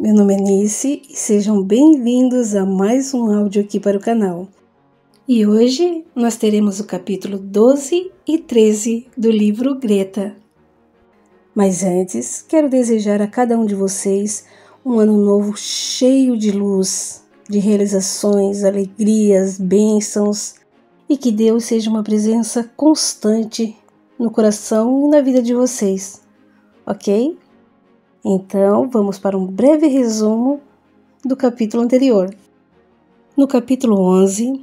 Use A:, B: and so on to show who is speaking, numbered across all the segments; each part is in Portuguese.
A: Meu nome é Nice e sejam bem-vindos a mais um áudio aqui para o canal. E hoje nós teremos o capítulo 12 e 13 do livro Greta. Mas antes, quero desejar a cada um de vocês um ano novo cheio de luz, de realizações, alegrias, bênçãos e que Deus seja uma presença constante no coração e na vida de vocês, ok? Então, vamos para um breve resumo do capítulo anterior. No capítulo 11,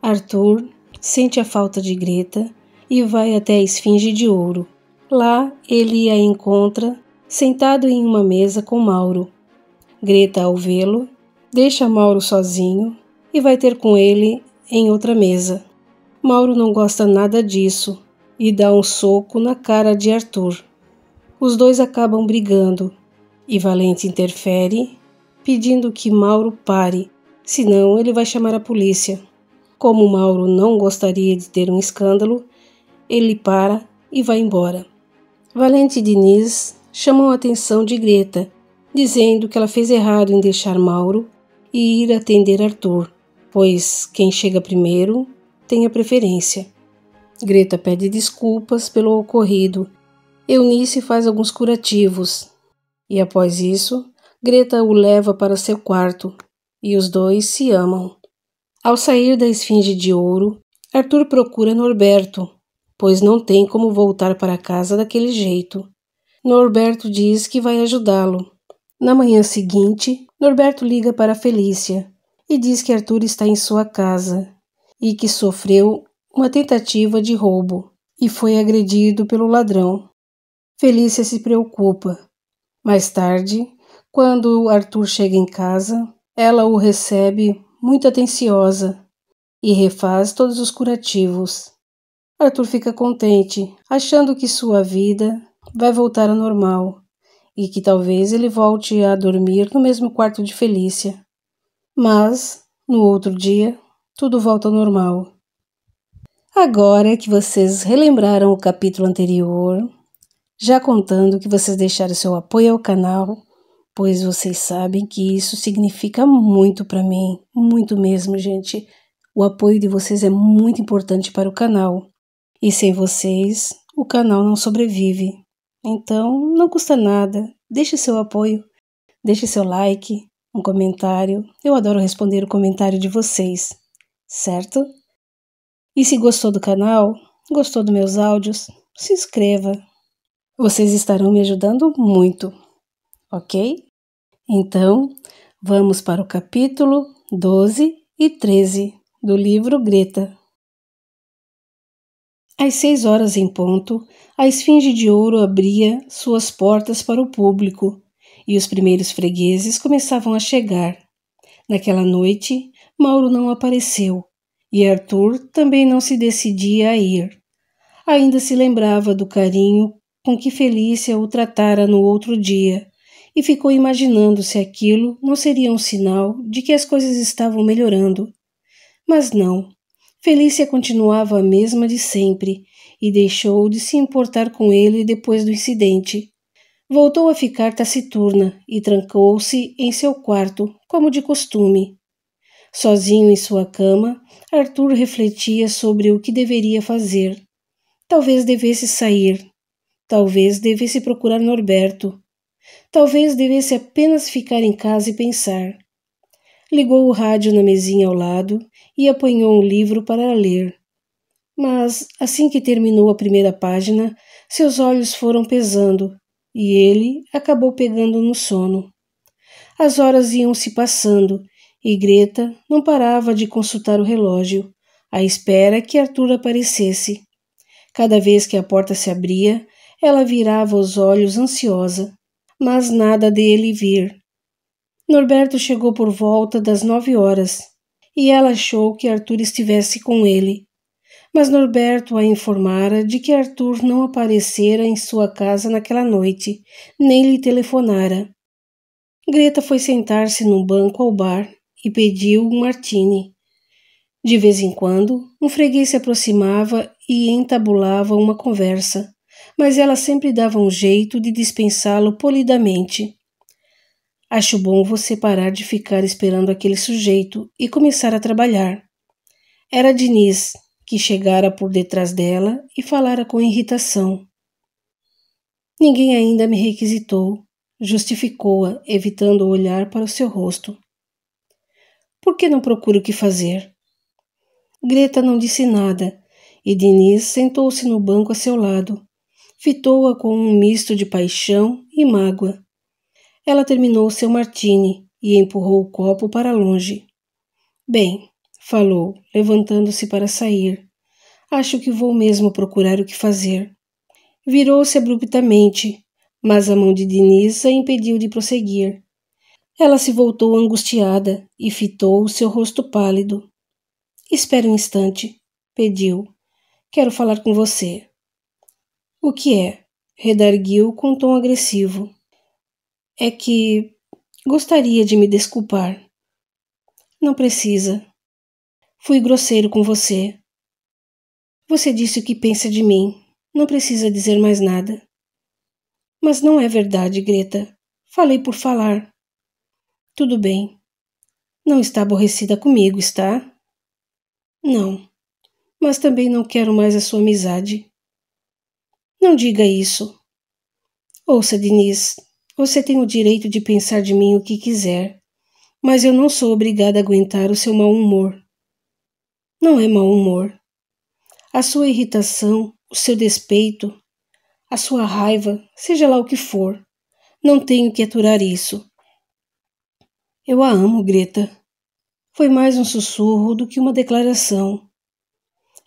A: Arthur sente a falta de Greta e vai até a Esfinge de Ouro. Lá, ele a encontra sentado em uma mesa com Mauro. Greta, ao vê-lo, deixa Mauro sozinho e vai ter com ele em outra mesa. Mauro não gosta nada disso e dá um soco na cara de Arthur. Os dois acabam brigando e Valente interfere, pedindo que Mauro pare, senão ele vai chamar a polícia. Como Mauro não gostaria de ter um escândalo, ele para e vai embora. Valente e Diniz chamam a atenção de Greta, dizendo que ela fez errado em deixar Mauro e ir atender Arthur, pois quem chega primeiro tem a preferência. Greta pede desculpas pelo ocorrido Eunice faz alguns curativos e, após isso, Greta o leva para seu quarto e os dois se amam. Ao sair da esfinge de ouro, Arthur procura Norberto, pois não tem como voltar para casa daquele jeito. Norberto diz que vai ajudá-lo. Na manhã seguinte, Norberto liga para Felícia e diz que Arthur está em sua casa e que sofreu uma tentativa de roubo e foi agredido pelo ladrão. Felícia se preocupa. Mais tarde, quando Arthur chega em casa, ela o recebe muito atenciosa e refaz todos os curativos. Arthur fica contente, achando que sua vida vai voltar ao normal e que talvez ele volte a dormir no mesmo quarto de Felícia. Mas, no outro dia, tudo volta ao normal. Agora é que vocês relembraram o capítulo anterior, já contando que vocês deixaram seu apoio ao canal, pois vocês sabem que isso significa muito para mim, muito mesmo, gente. O apoio de vocês é muito importante para o canal, e sem vocês, o canal não sobrevive. Então, não custa nada, deixe seu apoio, deixe seu like, um comentário. Eu adoro responder o comentário de vocês, certo? E se gostou do canal, gostou dos meus áudios, se inscreva, vocês estarão me ajudando muito, ok? Então, vamos para o capítulo 12 e 13 do livro Greta. Às seis horas em ponto, a Esfinge de Ouro abria suas portas para o público e os primeiros fregueses começavam a chegar. Naquela noite, Mauro não apareceu e Arthur também não se decidia a ir. Ainda se lembrava do carinho com que Felícia o tratara no outro dia, e ficou imaginando se aquilo não seria um sinal de que as coisas estavam melhorando. Mas não. Felícia continuava a mesma de sempre e deixou de se importar com ele depois do incidente. Voltou a ficar taciturna e trancou-se em seu quarto, como de costume. Sozinho em sua cama, Arthur refletia sobre o que deveria fazer. Talvez devesse sair, Talvez devesse procurar Norberto. Talvez devesse apenas ficar em casa e pensar. Ligou o rádio na mesinha ao lado e apanhou um livro para ler. Mas, assim que terminou a primeira página, seus olhos foram pesando e ele acabou pegando no sono. As horas iam se passando e Greta não parava de consultar o relógio, à espera que Arthur aparecesse. Cada vez que a porta se abria, ela virava os olhos ansiosa, mas nada dele vir. Norberto chegou por volta das nove horas e ela achou que Arthur estivesse com ele. Mas Norberto a informara de que Arthur não aparecera em sua casa naquela noite, nem lhe telefonara. Greta foi sentar-se num banco ao bar e pediu um martini. De vez em quando, um freguês se aproximava e entabulava uma conversa mas ela sempre dava um jeito de dispensá-lo polidamente. Acho bom você parar de ficar esperando aquele sujeito e começar a trabalhar. Era Diniz, que chegara por detrás dela e falara com irritação. Ninguém ainda me requisitou, justificou-a, evitando olhar para o seu rosto. Por que não procuro o que fazer? Greta não disse nada e Diniz sentou-se no banco a seu lado, fitou-a com um misto de paixão e mágoa. Ela terminou seu martini e empurrou o copo para longe. Bem, falou, levantando-se para sair. Acho que vou mesmo procurar o que fazer. Virou-se abruptamente, mas a mão de Diniz a impediu de prosseguir. Ela se voltou angustiada e fitou o seu rosto pálido. Espere um instante, pediu. Quero falar com você. O que é? redarguiu com tom agressivo. É que gostaria de me desculpar. Não precisa. Fui grosseiro com você. Você disse o que pensa de mim. Não precisa dizer mais nada. Mas não é verdade, Greta. Falei por falar. Tudo bem. Não está aborrecida comigo, está? Não. Mas também não quero mais a sua amizade. Não diga isso. Ouça, Diniz, você tem o direito de pensar de mim o que quiser, mas eu não sou obrigada a aguentar o seu mau humor. Não é mau humor. A sua irritação, o seu despeito, a sua raiva, seja lá o que for, não tenho que aturar isso. Eu a amo, Greta. Foi mais um sussurro do que uma declaração.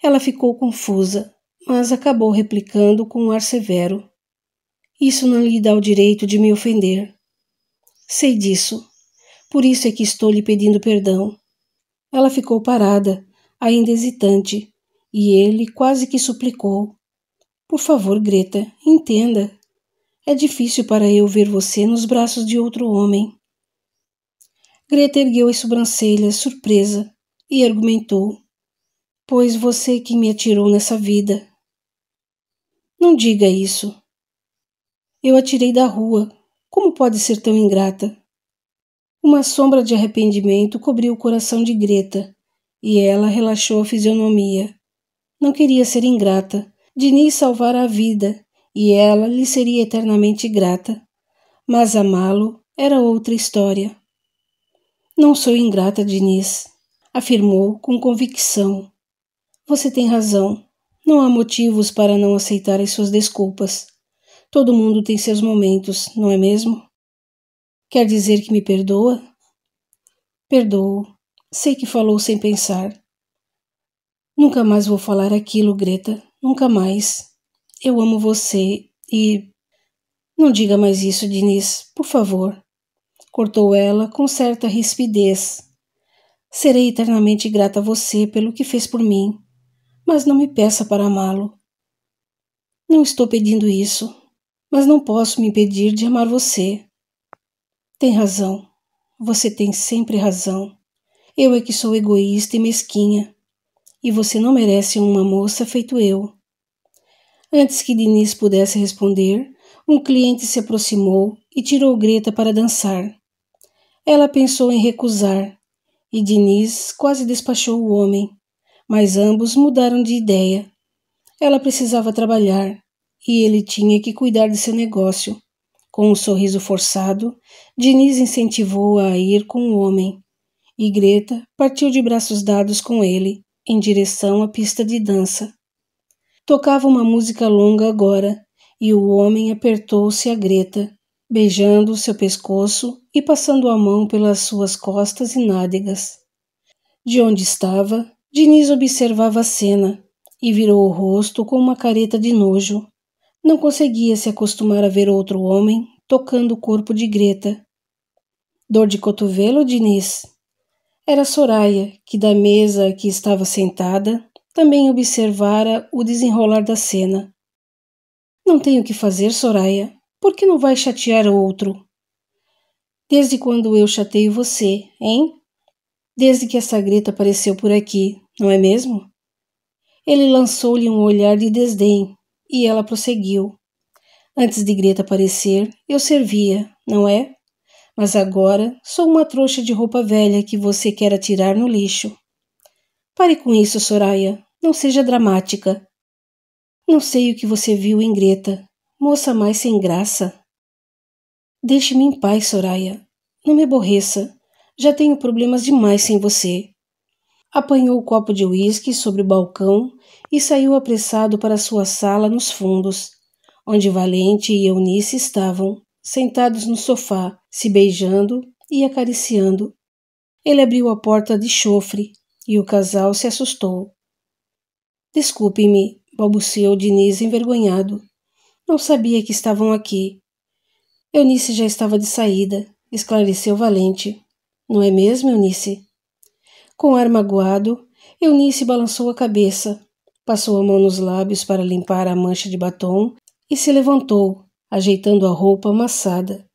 A: Ela ficou confusa, mas acabou replicando com um ar severo. Isso não lhe dá o direito de me ofender. Sei disso. Por isso é que estou lhe pedindo perdão. Ela ficou parada, ainda hesitante, e ele quase que suplicou. Por favor, Greta, entenda. É difícil para eu ver você nos braços de outro homem. Greta ergueu as sobrancelhas, surpresa, e argumentou: Pois você é que me atirou nessa vida. Não diga isso. Eu a tirei da rua. Como pode ser tão ingrata? Uma sombra de arrependimento cobriu o coração de Greta, e ela relaxou a fisionomia. Não queria ser ingrata. Diniz salvara a vida, e ela lhe seria eternamente grata. Mas amá-lo era outra história. Não sou ingrata, Diniz, afirmou com convicção. Você tem razão. Não há motivos para não aceitar as suas desculpas. Todo mundo tem seus momentos, não é mesmo? Quer dizer que me perdoa? Perdoo. Sei que falou sem pensar. Nunca mais vou falar aquilo, Greta. Nunca mais. Eu amo você e. Não diga mais isso, Diniz, por favor. Cortou ela com certa rispidez. Serei eternamente grata a você pelo que fez por mim mas não me peça para amá-lo. Não estou pedindo isso, mas não posso me impedir de amar você. Tem razão. Você tem sempre razão. Eu é que sou egoísta e mesquinha. E você não merece uma moça feito eu. Antes que Diniz pudesse responder, um cliente se aproximou e tirou Greta para dançar. Ela pensou em recusar, e Diniz quase despachou o homem mas ambos mudaram de ideia. Ela precisava trabalhar e ele tinha que cuidar de seu negócio. Com um sorriso forçado, Diniz incentivou-a a ir com o homem, e Greta partiu de braços dados com ele, em direção à pista de dança. Tocava uma música longa agora, e o homem apertou-se a Greta, beijando seu pescoço e passando a mão pelas suas costas e nádegas. De onde estava, Diniz observava a cena e virou o rosto com uma careta de nojo. Não conseguia se acostumar a ver outro homem tocando o corpo de Greta. Dor de cotovelo, Diniz? Era Soraya, que da mesa que estava sentada também observara o desenrolar da cena. Não tenho o que fazer, Soraya. Por que não vai chatear outro? Desde quando eu chateio você, hein? desde que essa greta apareceu por aqui, não é mesmo? Ele lançou-lhe um olhar de desdém e ela prosseguiu. Antes de Greta aparecer, eu servia, não é? Mas agora sou uma trouxa de roupa velha que você quer atirar no lixo. Pare com isso, Soraya. Não seja dramática. Não sei o que você viu em Greta, moça mais sem graça. Deixe-me em paz, Soraya. Não me aborreça. Já tenho problemas demais sem você. Apanhou o copo de uísque sobre o balcão e saiu apressado para sua sala nos fundos, onde Valente e Eunice estavam, sentados no sofá, se beijando e acariciando. Ele abriu a porta de chofre e o casal se assustou. Desculpe-me, balbuciou Diniz envergonhado. Não sabia que estavam aqui. Eunice já estava de saída, esclareceu Valente. Não é mesmo, Eunice? Com ar magoado, Eunice balançou a cabeça, passou a mão nos lábios para limpar a mancha de batom e se levantou, ajeitando a roupa amassada.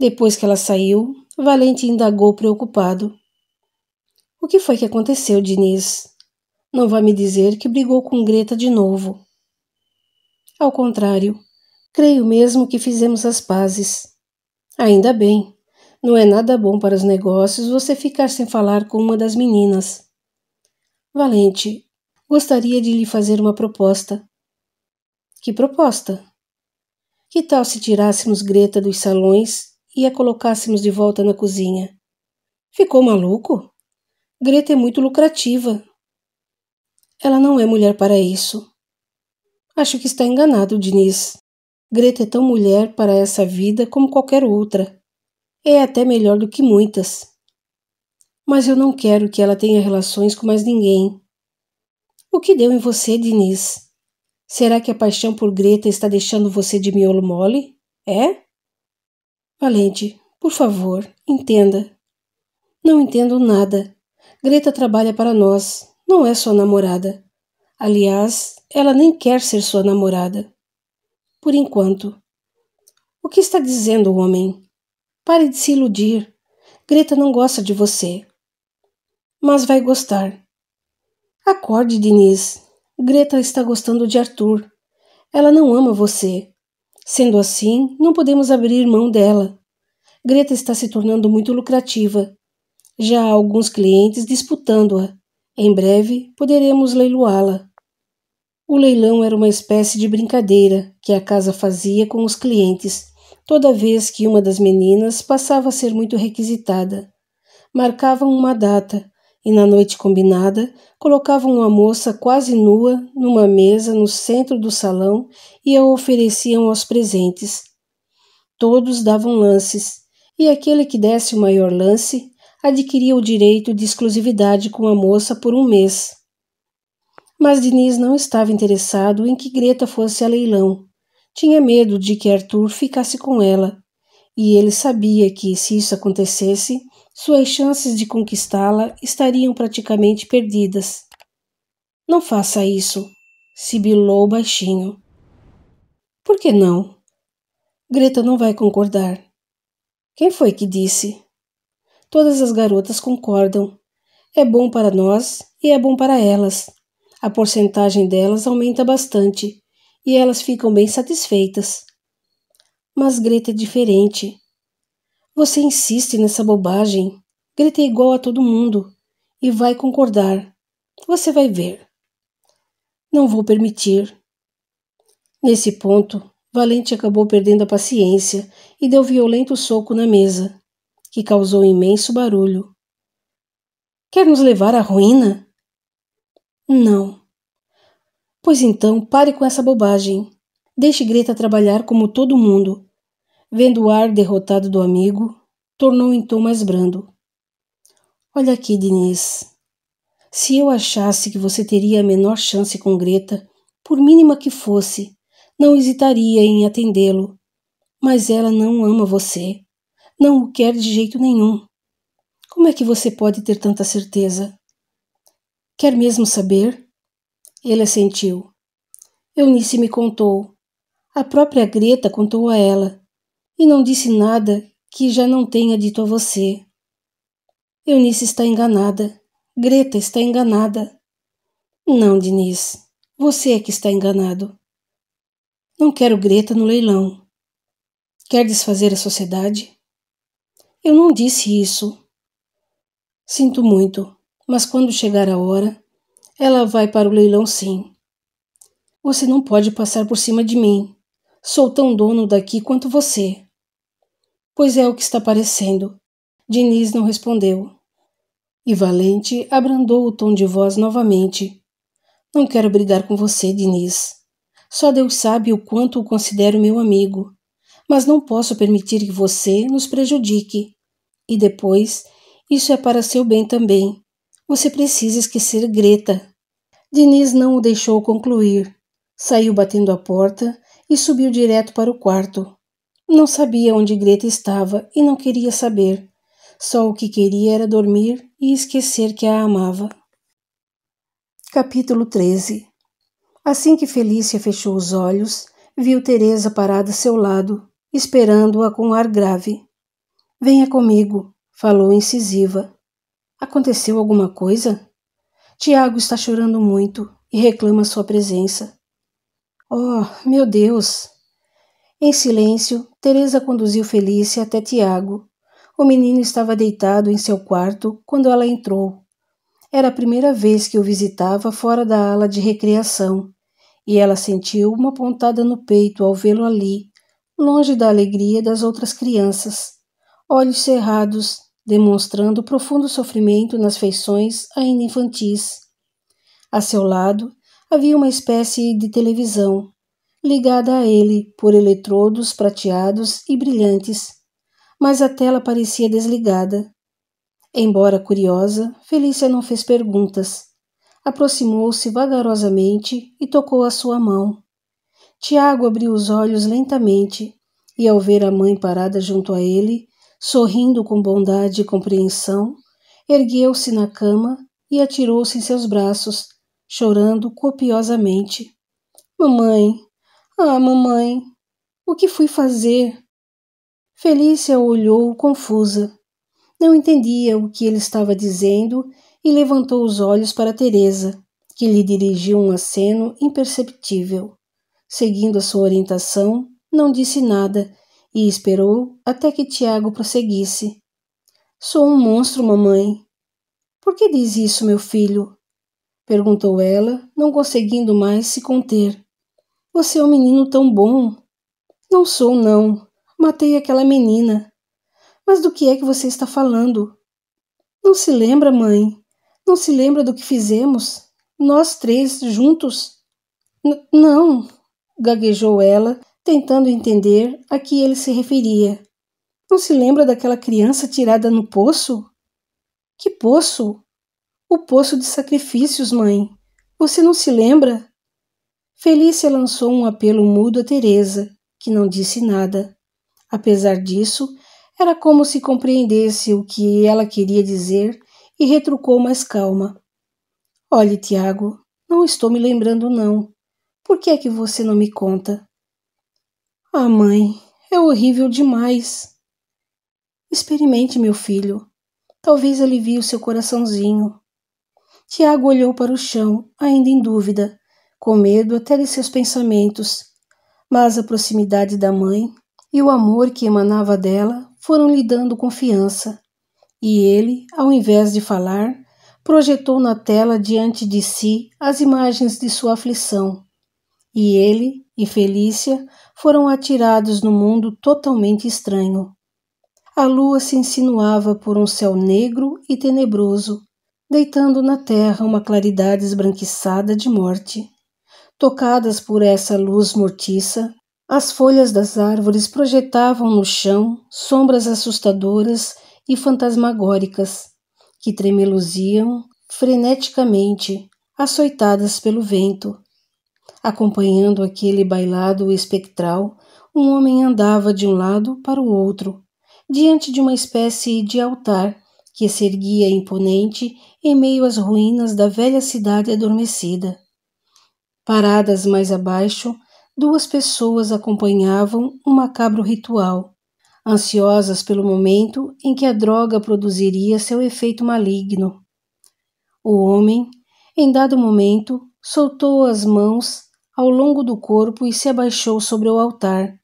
A: Depois que ela saiu, Valente indagou preocupado. O que foi que aconteceu, Diniz? Não vai me dizer que brigou com Greta de novo. Ao contrário, creio mesmo que fizemos as pazes. Ainda bem. Não é nada bom para os negócios você ficar sem falar com uma das meninas. Valente, gostaria de lhe fazer uma proposta. Que proposta? Que tal se tirássemos Greta dos salões e a colocássemos de volta na cozinha? Ficou maluco? Greta é muito lucrativa. Ela não é mulher para isso. Acho que está enganado, Diniz. Greta é tão mulher para essa vida como qualquer outra. É até melhor do que muitas. Mas eu não quero que ela tenha relações com mais ninguém. O que deu em você, Diniz? Será que a paixão por Greta está deixando você de miolo mole? É? Valente, por favor, entenda. Não entendo nada. Greta trabalha para nós, não é sua namorada. Aliás, ela nem quer ser sua namorada. Por enquanto. O que está dizendo o homem? Pare de se iludir. Greta não gosta de você. Mas vai gostar. Acorde, Denise. Greta está gostando de Arthur. Ela não ama você. Sendo assim, não podemos abrir mão dela. Greta está se tornando muito lucrativa. Já há alguns clientes disputando-a. Em breve poderemos leiloá-la. O leilão era uma espécie de brincadeira que a casa fazia com os clientes toda vez que uma das meninas passava a ser muito requisitada. Marcavam uma data e, na noite combinada, colocavam uma moça quase nua numa mesa no centro do salão e a ofereciam aos presentes. Todos davam lances, e aquele que desse o maior lance adquiria o direito de exclusividade com a moça por um mês. Mas Diniz não estava interessado em que Greta fosse a leilão. Tinha medo de que Arthur ficasse com ela, e ele sabia que, se isso acontecesse, suas chances de conquistá-la estariam praticamente perdidas. Não faça isso, sibilou baixinho. Por que não? Greta não vai concordar. Quem foi que disse? Todas as garotas concordam. É bom para nós e é bom para elas. A porcentagem delas aumenta bastante e elas ficam bem satisfeitas. Mas Greta é diferente. Você insiste nessa bobagem. Greta é igual a todo mundo e vai concordar. Você vai ver. Não vou permitir. Nesse ponto, Valente acabou perdendo a paciência e deu violento soco na mesa, que causou imenso barulho. Quer nos levar à ruína? Não. Pois então, pare com essa bobagem. Deixe Greta trabalhar como todo mundo. Vendo o ar derrotado do amigo, tornou em tom mais brando. Olha aqui, Diniz. Se eu achasse que você teria a menor chance com Greta, por mínima que fosse, não hesitaria em atendê-lo. Mas ela não ama você. Não o quer de jeito nenhum. Como é que você pode ter tanta certeza? Quer mesmo saber? Ele assentiu. Eunice me contou. A própria Greta contou a ela. E não disse nada que já não tenha dito a você. Eunice está enganada. Greta está enganada. Não, Diniz. Você é que está enganado. Não quero Greta no leilão. Quer desfazer a sociedade? Eu não disse isso. Sinto muito, mas quando chegar a hora, ela vai para o leilão sim. Você não pode passar por cima de mim. Sou tão dono daqui quanto você. Pois é o que está parecendo. Diniz não respondeu. E Valente abrandou o tom de voz novamente. Não quero brigar com você, Diniz. Só Deus sabe o quanto o considero meu amigo. Mas não posso permitir que você nos prejudique. E depois, isso é para seu bem também. Você precisa esquecer Greta. Diniz não o deixou concluir. Saiu batendo a porta e subiu direto para o quarto. Não sabia onde Greta estava e não queria saber. Só o que queria era dormir e esquecer que a amava. Capítulo 13 Assim que Felícia fechou os olhos, viu Teresa parada a seu lado, esperando-a com ar grave. Venha comigo, falou incisiva. Aconteceu alguma coisa? Tiago está chorando muito e reclama sua presença. Oh, meu Deus! Em silêncio, Teresa conduziu Felícia até Tiago. O menino estava deitado em seu quarto quando ela entrou. Era a primeira vez que o visitava fora da ala de recreação, e ela sentiu uma pontada no peito ao vê-lo ali, longe da alegria das outras crianças, olhos cerrados demonstrando profundo sofrimento nas feições ainda infantis. A seu lado havia uma espécie de televisão, ligada a ele por eletrodos prateados e brilhantes, mas a tela parecia desligada. Embora curiosa, Felícia não fez perguntas. Aproximou-se vagarosamente e tocou a sua mão. Tiago abriu os olhos lentamente e, ao ver a mãe parada junto a ele, Sorrindo com bondade e compreensão, ergueu-se na cama e atirou-se em seus braços, chorando copiosamente. Mamãe! Ah, mamãe! O que fui fazer? Felícia olhou confusa. Não entendia o que ele estava dizendo e levantou os olhos para Teresa, que lhe dirigiu um aceno imperceptível. Seguindo a sua orientação, não disse nada e esperou até que Tiago prosseguisse. Sou um monstro, mamãe. Por que diz isso, meu filho? perguntou ela, não conseguindo mais se conter. Você é um menino tão bom. Não sou, não. Matei aquela menina. Mas do que é que você está falando? Não se lembra, mãe? Não se lembra do que fizemos? Nós três juntos? N não, gaguejou ela, tentando entender a que ele se referia. Não se lembra daquela criança tirada no poço? Que poço? O poço de sacrifícios, mãe. Você não se lembra? Felícia lançou um apelo mudo a Teresa, que não disse nada. Apesar disso, era como se compreendesse o que ela queria dizer e retrucou mais calma. Olhe, Tiago, não estou me lembrando, não. Por que é que você não me conta? Ah, mãe, é horrível demais. Experimente, meu filho. Talvez alivie o seu coraçãozinho. Tiago olhou para o chão, ainda em dúvida, com medo até de seus pensamentos, mas a proximidade da mãe e o amor que emanava dela foram lhe dando confiança. E ele, ao invés de falar, projetou na tela diante de si as imagens de sua aflição. E ele, e Felícia foram atirados no mundo totalmente estranho. A lua se insinuava por um céu negro e tenebroso, deitando na terra uma claridade esbranquiçada de morte. Tocadas por essa luz mortiça, as folhas das árvores projetavam no chão sombras assustadoras e fantasmagóricas, que tremeluziam freneticamente, açoitadas pelo vento. Acompanhando aquele bailado espectral, um homem andava de um lado para o outro, diante de uma espécie de altar que se erguia imponente em meio às ruínas da velha cidade adormecida. Paradas mais abaixo, duas pessoas acompanhavam um macabro ritual, ansiosas pelo momento em que a droga produziria seu efeito maligno. O homem, em dado momento, soltou as mãos ao longo do corpo e se abaixou sobre o altar,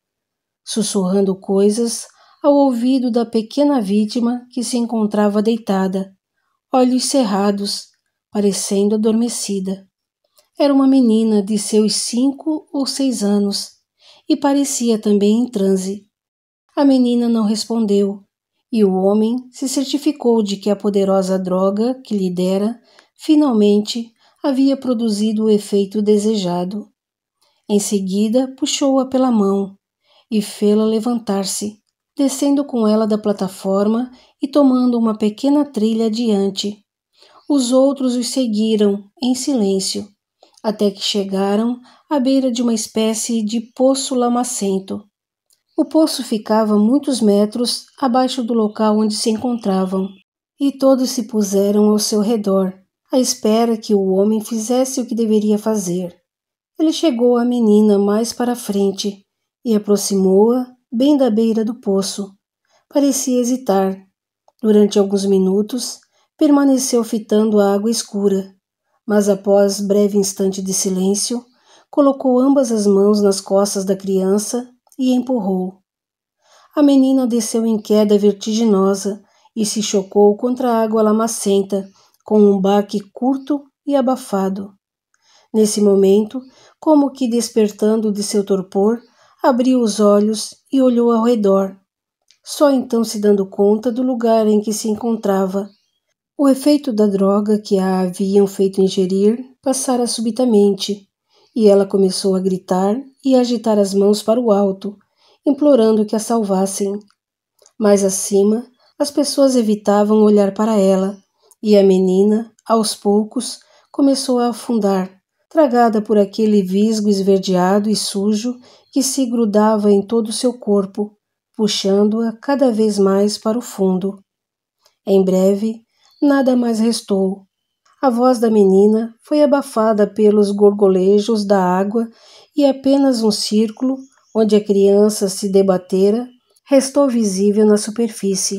A: sussurrando coisas ao ouvido da pequena vítima que se encontrava deitada, olhos cerrados, parecendo adormecida. Era uma menina de seus cinco ou seis anos e parecia também em transe. A menina não respondeu, e o homem se certificou de que a poderosa droga que lhe dera finalmente havia produzido o efeito desejado. Em seguida, puxou-a pela mão e fê-la levantar-se, descendo com ela da plataforma e tomando uma pequena trilha adiante. Os outros os seguiram, em silêncio, até que chegaram à beira de uma espécie de poço lamacento. O poço ficava muitos metros abaixo do local onde se encontravam, e todos se puseram ao seu redor, à espera que o homem fizesse o que deveria fazer. Ele chegou à menina mais para frente e aproximou-a bem da beira do poço. Parecia hesitar. Durante alguns minutos, permaneceu fitando a água escura, mas após breve instante de silêncio, colocou ambas as mãos nas costas da criança e empurrou. A menina desceu em queda vertiginosa e se chocou contra a água lamacenta com um baque curto e abafado. Nesse momento, como que despertando de seu torpor, abriu os olhos e olhou ao redor, só então se dando conta do lugar em que se encontrava. O efeito da droga que a haviam feito ingerir passara subitamente, e ela começou a gritar e a agitar as mãos para o alto, implorando que a salvassem. Mas acima, as pessoas evitavam olhar para ela, e a menina, aos poucos, começou a afundar, tragada por aquele visgo esverdeado e sujo que se grudava em todo o seu corpo, puxando-a cada vez mais para o fundo. Em breve, nada mais restou. A voz da menina foi abafada pelos gorgolejos da água e apenas um círculo, onde a criança se debatera, restou visível na superfície.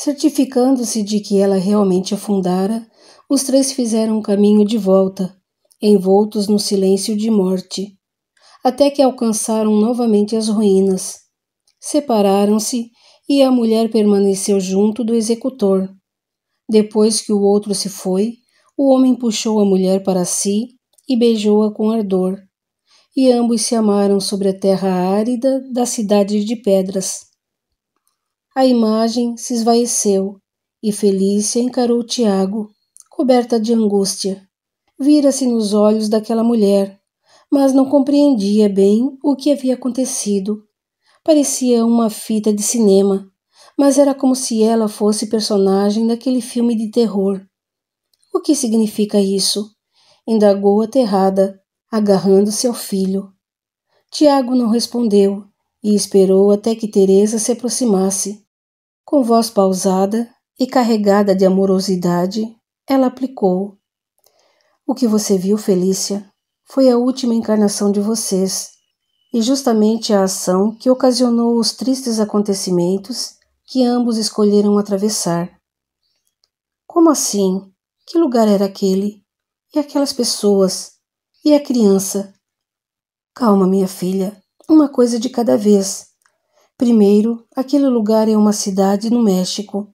A: Certificando-se de que ela realmente afundara, os três fizeram um caminho de volta, envoltos no silêncio de morte, até que alcançaram novamente as ruínas. Separaram-se e a mulher permaneceu junto do executor. Depois que o outro se foi, o homem puxou a mulher para si e beijou-a com ardor. E ambos se amaram sobre a terra árida da cidade de pedras. A imagem se esvaeceu e Felícia encarou Tiago, coberta de angústia. Vira-se nos olhos daquela mulher, mas não compreendia bem o que havia acontecido. Parecia uma fita de cinema, mas era como se ela fosse personagem daquele filme de terror. O que significa isso? indagou aterrada, agarrando-se ao filho. Tiago não respondeu e esperou até que Teresa se aproximasse. Com voz pausada e carregada de amorosidade, ela aplicou: O que você viu, Felícia, foi a última encarnação de vocês e justamente a ação que ocasionou os tristes acontecimentos que ambos escolheram atravessar. Como assim? Que lugar era aquele? E aquelas pessoas? E a criança? Calma, minha filha, uma coisa de cada vez. Primeiro, aquele lugar é uma cidade no México,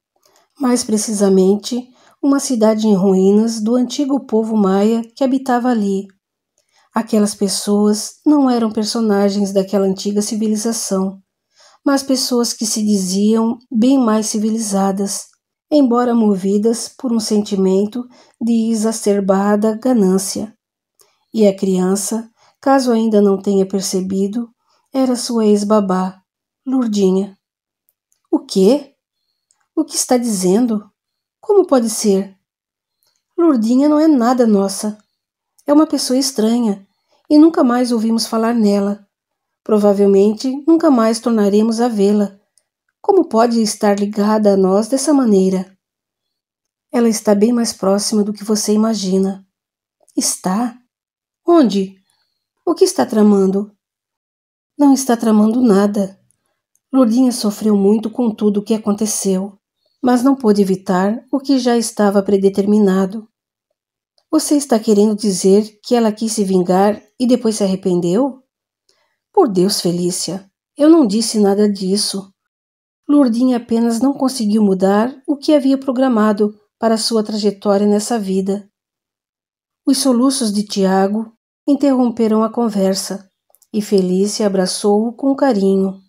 A: mais precisamente, uma cidade em ruínas do antigo povo maia que habitava ali. Aquelas pessoas não eram personagens daquela antiga civilização, mas pessoas que se diziam bem mais civilizadas, embora movidas por um sentimento de exacerbada ganância. E a criança, caso ainda não tenha percebido, era sua ex-babá, Lurdinha. O quê? O que está dizendo? Como pode ser? Lurdinha não é nada nossa. É uma pessoa estranha e nunca mais ouvimos falar nela. Provavelmente nunca mais tornaremos a vê-la. Como pode estar ligada a nós dessa maneira? Ela está bem mais próxima do que você imagina. Está? Onde? O que está tramando? Não está tramando nada. Lulinha sofreu muito com tudo o que aconteceu, mas não pôde evitar o que já estava predeterminado. Você está querendo dizer que ela quis se vingar e depois se arrependeu? Por Deus, Felícia, eu não disse nada disso. Lourdinha apenas não conseguiu mudar o que havia programado para sua trajetória nessa vida. Os soluços de Tiago interromperam a conversa e Felícia abraçou-o com carinho.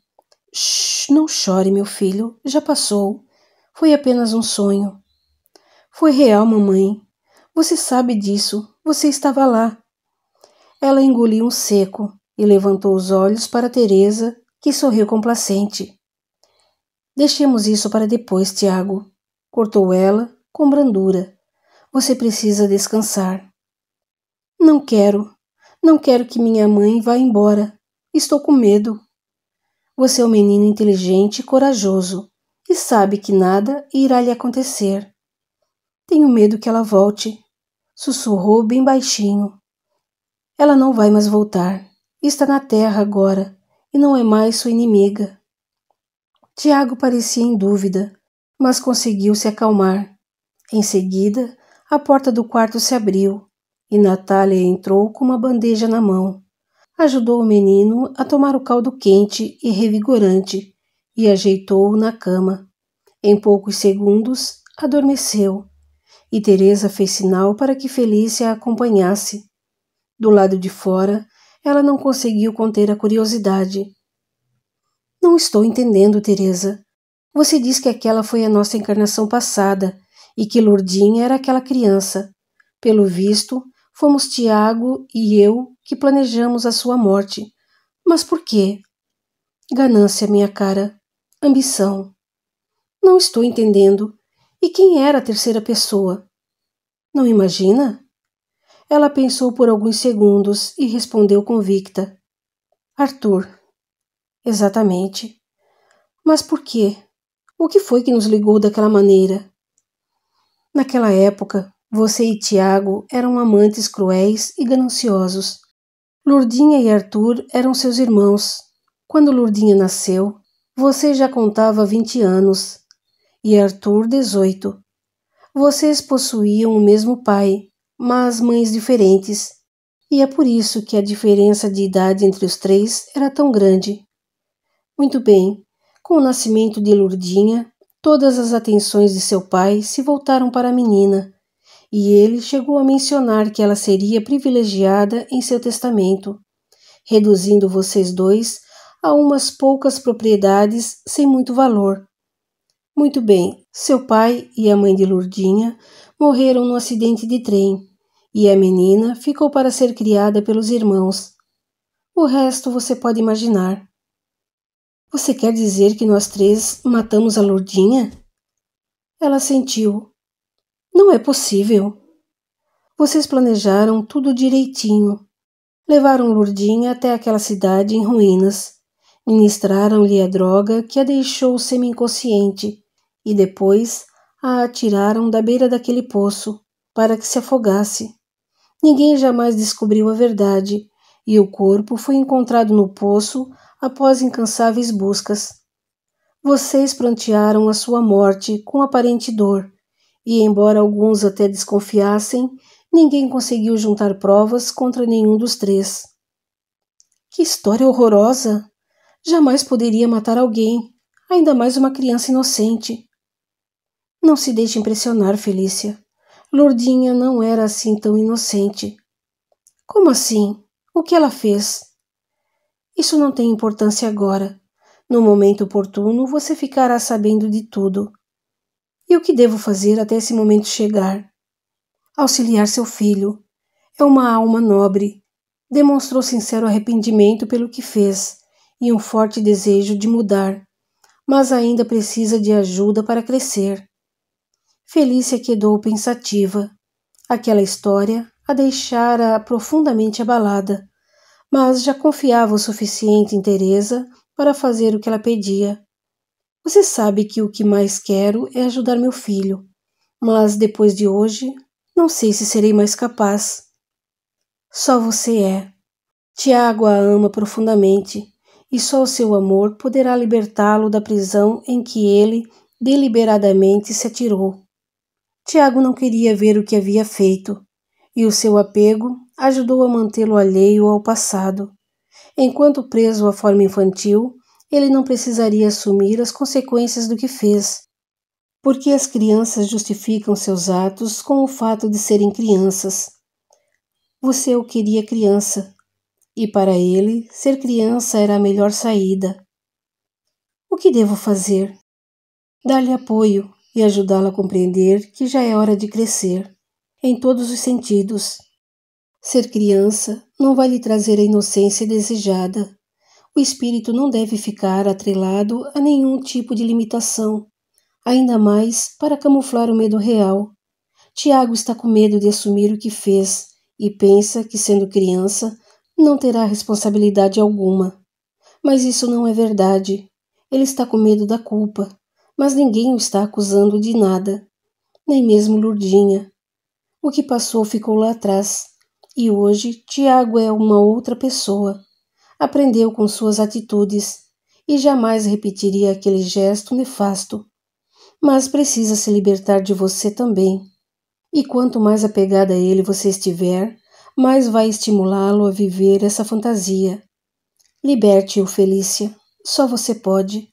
A: Shh, não chore, meu filho, já passou. Foi apenas um sonho. Foi real, mamãe. Você sabe disso, você estava lá. Ela engoliu um seco e levantou os olhos para Teresa, que sorriu complacente. Deixemos isso para depois, Tiago, cortou ela com brandura. Você precisa descansar. Não quero. Não quero que minha mãe vá embora. Estou com medo. Você é um menino inteligente e corajoso, e sabe que nada irá lhe acontecer. Tenho medo que ela volte, sussurrou bem baixinho. Ela não vai mais voltar. Está na terra agora e não é mais sua inimiga. Tiago parecia em dúvida, mas conseguiu se acalmar. Em seguida, a porta do quarto se abriu e Natália entrou com uma bandeja na mão ajudou o menino a tomar o caldo quente e revigorante e ajeitou-o na cama. Em poucos segundos adormeceu e Teresa fez sinal para que Felícia a acompanhasse. Do lado de fora, ela não conseguiu conter a curiosidade. Não estou entendendo, Teresa. Você diz que aquela foi a nossa encarnação passada e que Lourdinha era aquela criança. Pelo visto, fomos Tiago e eu que planejamos a sua morte. Mas por quê? Ganância, minha cara. Ambição. Não estou entendendo. E quem era a terceira pessoa? Não imagina? Ela pensou por alguns segundos e respondeu convicta. Arthur. Exatamente. Mas por quê? O que foi que nos ligou daquela maneira? Naquela época, você e Tiago eram amantes cruéis e gananciosos. Lurdinha e Arthur eram seus irmãos. Quando Lurdinha nasceu, você já contava 20 anos e Arthur 18. Vocês possuíam o mesmo pai, mas mães diferentes, e é por isso que a diferença de idade entre os três era tão grande. Muito bem, com o nascimento de Lurdinha, todas as atenções de seu pai se voltaram para a menina e ele chegou a mencionar que ela seria privilegiada em seu testamento, reduzindo vocês dois a umas poucas propriedades sem muito valor. Muito bem, seu pai e a mãe de Lurdinha morreram no acidente de trem e a menina ficou para ser criada pelos irmãos. O resto você pode imaginar. Você quer dizer que nós três matamos a Lurdinha? Ela sentiu, não é possível. Vocês planejaram tudo direitinho. Levaram Lurdinha até aquela cidade em ruínas. Ministraram-lhe a droga que a deixou semi-inconsciente e depois a atiraram da beira daquele poço para que se afogasse. Ninguém jamais descobriu a verdade e o corpo foi encontrado no poço após incansáveis buscas. Vocês prantearam a sua morte com aparente dor e, embora alguns até desconfiassem, ninguém conseguiu juntar provas contra nenhum dos três. Que história horrorosa! Jamais poderia matar alguém, ainda mais uma criança inocente. Não se deixe impressionar, Felícia. Lourdinha não era assim tão inocente. Como assim? O que ela fez? Isso não tem importância agora. No momento oportuno, você ficará sabendo de tudo. E o que devo fazer até esse momento chegar? Auxiliar seu filho. É uma alma nobre. Demonstrou sincero arrependimento pelo que fez e um forte desejo de mudar, mas ainda precisa de ajuda para crescer. Felícia é quedou pensativa. Aquela história a deixara profundamente abalada, mas já confiava o suficiente em Teresa para fazer o que ela pedia. Você sabe que o que mais quero é ajudar meu filho, mas depois de hoje, não sei se serei mais capaz. Só você é. Tiago a ama profundamente e só o seu amor poderá libertá-lo da prisão em que ele deliberadamente se atirou. Tiago não queria ver o que havia feito, e o seu apego ajudou a mantê-lo alheio ao passado. Enquanto preso à forma infantil, ele não precisaria assumir as consequências do que fez, porque as crianças justificam seus atos com o fato de serem crianças. Você o queria criança, e para ele, ser criança era a melhor saída. O que devo fazer? Dar-lhe apoio e ajudá-la a compreender que já é hora de crescer, em todos os sentidos. Ser criança não vai lhe trazer a inocência desejada, o espírito não deve ficar atrelado a nenhum tipo de limitação, ainda mais para camuflar o medo real. Tiago está com medo de assumir o que fez e pensa que, sendo criança, não terá responsabilidade alguma. Mas isso não é verdade. Ele está com medo da culpa, mas ninguém o está acusando de nada, nem mesmo Lurdinha. O que passou ficou lá atrás, e hoje Tiago é uma outra pessoa aprendeu com suas atitudes e jamais repetiria aquele gesto nefasto. Mas precisa se libertar de você também. E quanto mais apegada a ele você estiver, mais vai estimulá-lo a viver essa fantasia. Liberte-o, Felícia. Só você pode.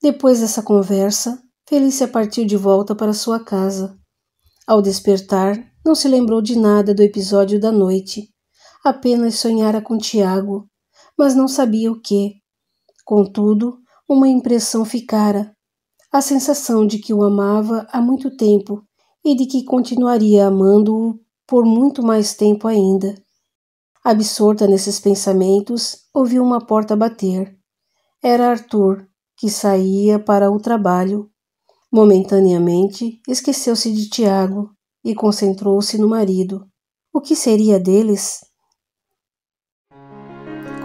A: Depois dessa conversa, Felícia partiu de volta para sua casa. Ao despertar, não se lembrou de nada do episódio da noite. Apenas sonhara com Tiago, mas não sabia o que. Contudo, uma impressão ficara: a sensação de que o amava há muito tempo e de que continuaria amando-o por muito mais tempo ainda. Absorta nesses pensamentos, ouviu uma porta bater. Era Arthur, que saía para o trabalho. Momentaneamente, esqueceu-se de Tiago e concentrou-se no marido. O que seria deles?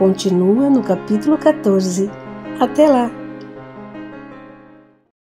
A: continua no capítulo 14. Até lá!